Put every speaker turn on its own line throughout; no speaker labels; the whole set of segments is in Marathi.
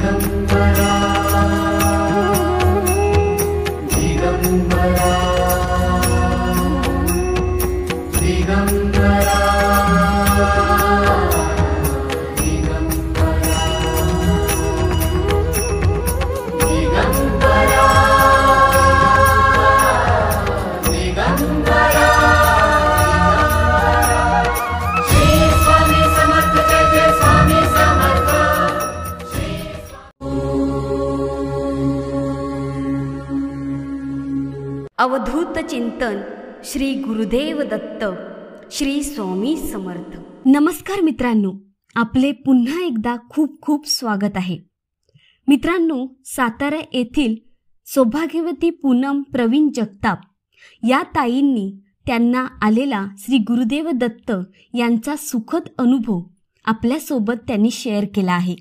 재미 अवधूत चिंतन श्री गुरुदेव दत्त श्री स्वामी समर्थ नमस्कार मित्रांनो आपले पुन्हा एकदा खूप खूप स्वागत आहे मित्रांनो सातारा येथील सौभाग्यवती पूनम प्रवीण जगताप या ताईंनी त्यांना आलेला श्री गुरुदेव दत्त यांचा सुखद अनुभव आपल्यासोबत त्यांनी शेअर केला आहे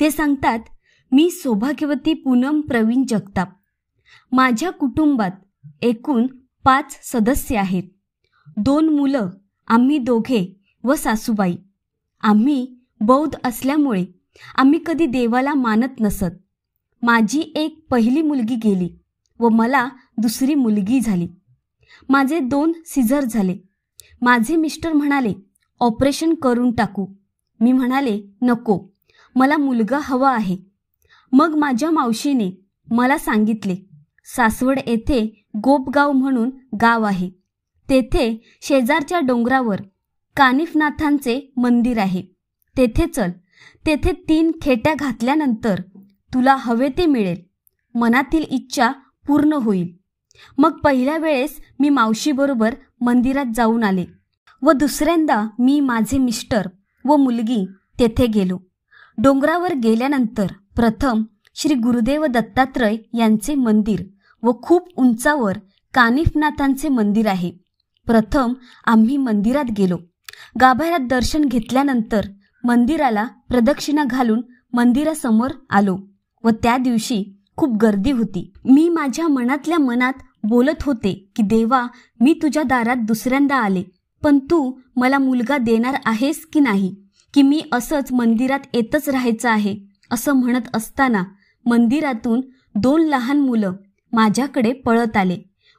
ते सांगतात मी सौभाग्यवती पूनम प्रवीण जगताप माझ्या कुटुंबात एकूण पाच सदस्य आहेत दोन मुलं आम्ही दोघे व सासूबाई आम्ही बौद्ध असल्यामुळे आम्ही कधी देवाला मानत नसत माझी एक पहिली मुलगी गेली व मला दुसरी मुलगी झाली माझे दोन सिझर झाले माझे मिस्टर म्हणाले ऑपरेशन करून टाकू मी म्हणाले नको मला मुलगा हवा आहे मग माझ्या मावशीने मला सांगितले सासवड येथे गोपगाव म्हणून गाव आहे तेथे शेजारच्या डोंगरावर कानिफनाथांचे मंदिर आहे तेथे चल तेथे तीन खेट्या घातल्यानंतर तुला हवे ते मिळेल मनातील इच्छा पूर्ण होईल मग पहिल्या वेळेस मी मावशीबरोबर मंदिरात जाऊन आले व दुसऱ्यांदा मी माझे मिस्टर व मुलगी तेथे गेलो डोंगरावर गेल्यानंतर प्रथम श्री गुरुदेव दत्तात्रय यांचे मंदिर व खूप उंचावर कानिफनाथांचे मंदिर आहे प्रथम आम्ही मंदिरात गेलो गाभाऱ्यात दर्शन घेतल्यानंतर मंदिराला प्रदक्षिणा घालून मंदिरासमोर आलो व त्या दिवशी खूप गर्दी होती मी माझ्या मनातल्या मनात बोलत होते की देवा मी तुझ्या दारात दुसऱ्यांदा आले पण तू मला मुलगा देणार आहेस की नाही की मी असंच मंदिरात येतच राहायचं आहे असं म्हणत असताना मंदिरातून दोन लहान मुलं माझ्याकडे पळत आले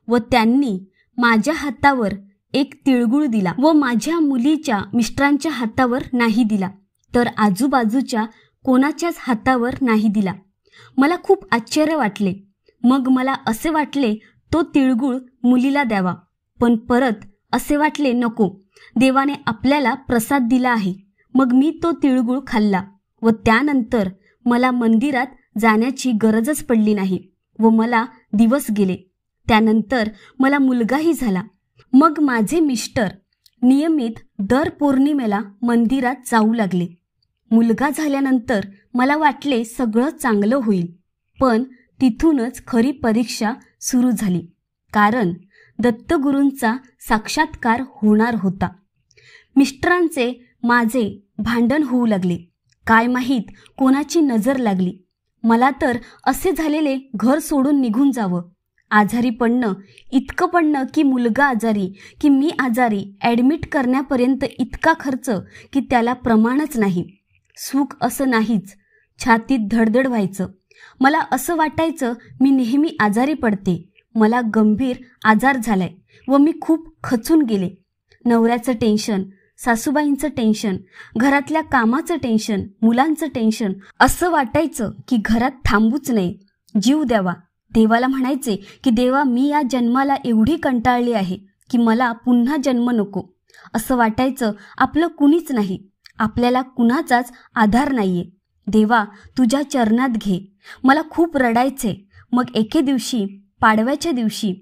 व त्यांनी माझ्या हातावर एक तिळगुळ दिला व माझ्या मुलीच्या मिस्टरांच्या हातावर नाही दिला तर आजूबाजूच्या कोणाच्याच हातावर नाही दिला मला खूप आश्चर्य वाटले मग मला असे वाटले तो तिळगुळ मुलीला द्यावा पण परत असे वाटले नको देवाने आपल्याला प्रसाद दिला आहे मग मी तो तिळगुळ खाल्ला व त्यानंतर मला मंदिरात जाण्याची गरजच पडली नाही व मला दिवस गेले त्यानंतर मला मुलगाही झाला मग माझे मिस्टर नियमित दर पौर्णिमेला मंदिरात जाऊ लागले मुलगा झाल्यानंतर मला वाटले सगळं चांगलं होईल पण तिथूनच खरी परीक्षा सुरू झाली कारण दत्तगुरूंचा साक्षात्कार होणार होता मिस्टरांचे माझे भांडण होऊ लागले काय माहीत कोणाची नजर लागली मला तर असे झालेले घर सोडून निघून जावं आजारी पडणं इतकं पडणं की मुलगा आजारी की मी आजारी ॲडमिट करण्यापर्यंत इतका खर्च की त्याला प्रमाणच नाही सुख असं नाहीच छातीत धडधड व्हायचं मला असं वाटायचं मी नेहमी आजारी पडते मला गंभीर आजार झालाय व मी खूप खचून गेले नवऱ्याचं टेन्शन सासूबाईंचं टेन्शन घरातल्या कामाचं टेन्शन मुलांचं टेन्शन असं वाटायचं की घरात थांबूच नाही जीव द्यावा देवाला म्हणायचे की देवा मी या जन्माला एवढी कंटाळली आहे की मला पुन्हा जन्म नको असं वाटायचं आपलं कुणीच नाही आपल्याला कुणाचाच आधार नाहीये देवा तुझ्या चरणात घे मला खूप रडायचे मग एके दिवशी पाडव्याच्या दिवशी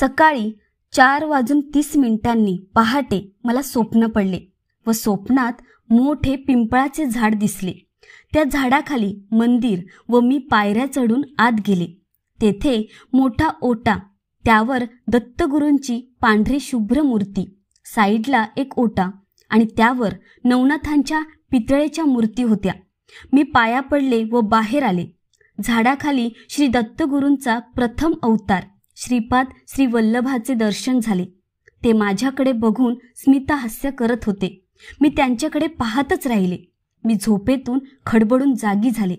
सकाळी चार वाजून तीस मिनिटांनी पहाटे मला स्वप्न पडले व स्वप्नात मोठे पिंपळाचे झाड दिसले त्या झाडाखाली मंदिर व मी पायऱ्या चढून आत गेले तेथे मोठा ओटा त्यावर दत्तगुरूंची पांढरी शुभ्र मूर्ती साईडला एक ओटा आणि त्यावर नवनाथांच्या पितळेच्या मूर्ती होत्या मी पाया पडले व बाहेर आले झाडाखाली श्री दत्तगुरूंचा प्रथम अवतार श्रीपाद श्री वल्लभाचे दर्शन झाले ते माझ्याकडे बघून स्मिता हास्य करत होते मी त्यांच्याकडे पाहतच राहिले मी झोपेतून खडबडून जागी झाले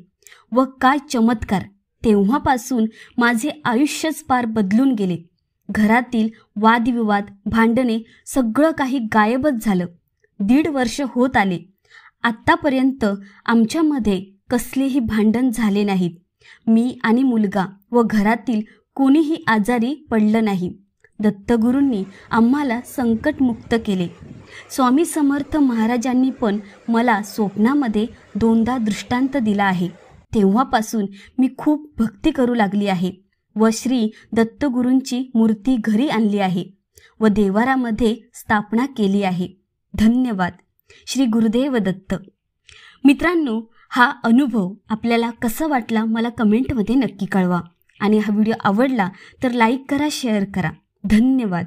व काय चमत्कार तेव्हापासून माझे आयुष्यच पार बदलून गेले घरातील वादविवाद भांडणे सगळं काही गायबच झालं दीड वर्ष होत आले आत्तापर्यंत आमच्यामध्ये कसलेही भांडण झाले नाहीत मी आणि मुलगा व घरातील कोणीही आजारी पडलं नाही दत्तगुरूंनी आम्हाला संकटमुक्त केले स्वामी समर्थ महाराजांनी पण मला स्वप्नामध्ये दोनदा दृष्टांत दिला आहे तेव्हापासून मी खूप भक्ती करू लागली आहे व श्री दत्तगुरूंची मूर्ती घरी आणली आहे व देवारामध्ये स्थापना केली आहे धन्यवाद श्री गुरुदेव दत्त मित्रांनो हा अनुभव आपल्याला कसा वाटला मला कमेंटमध्ये नक्की कळवा आणि हा व्हिडिओ आवडला तर लाईक करा शेअर करा धन्यवाद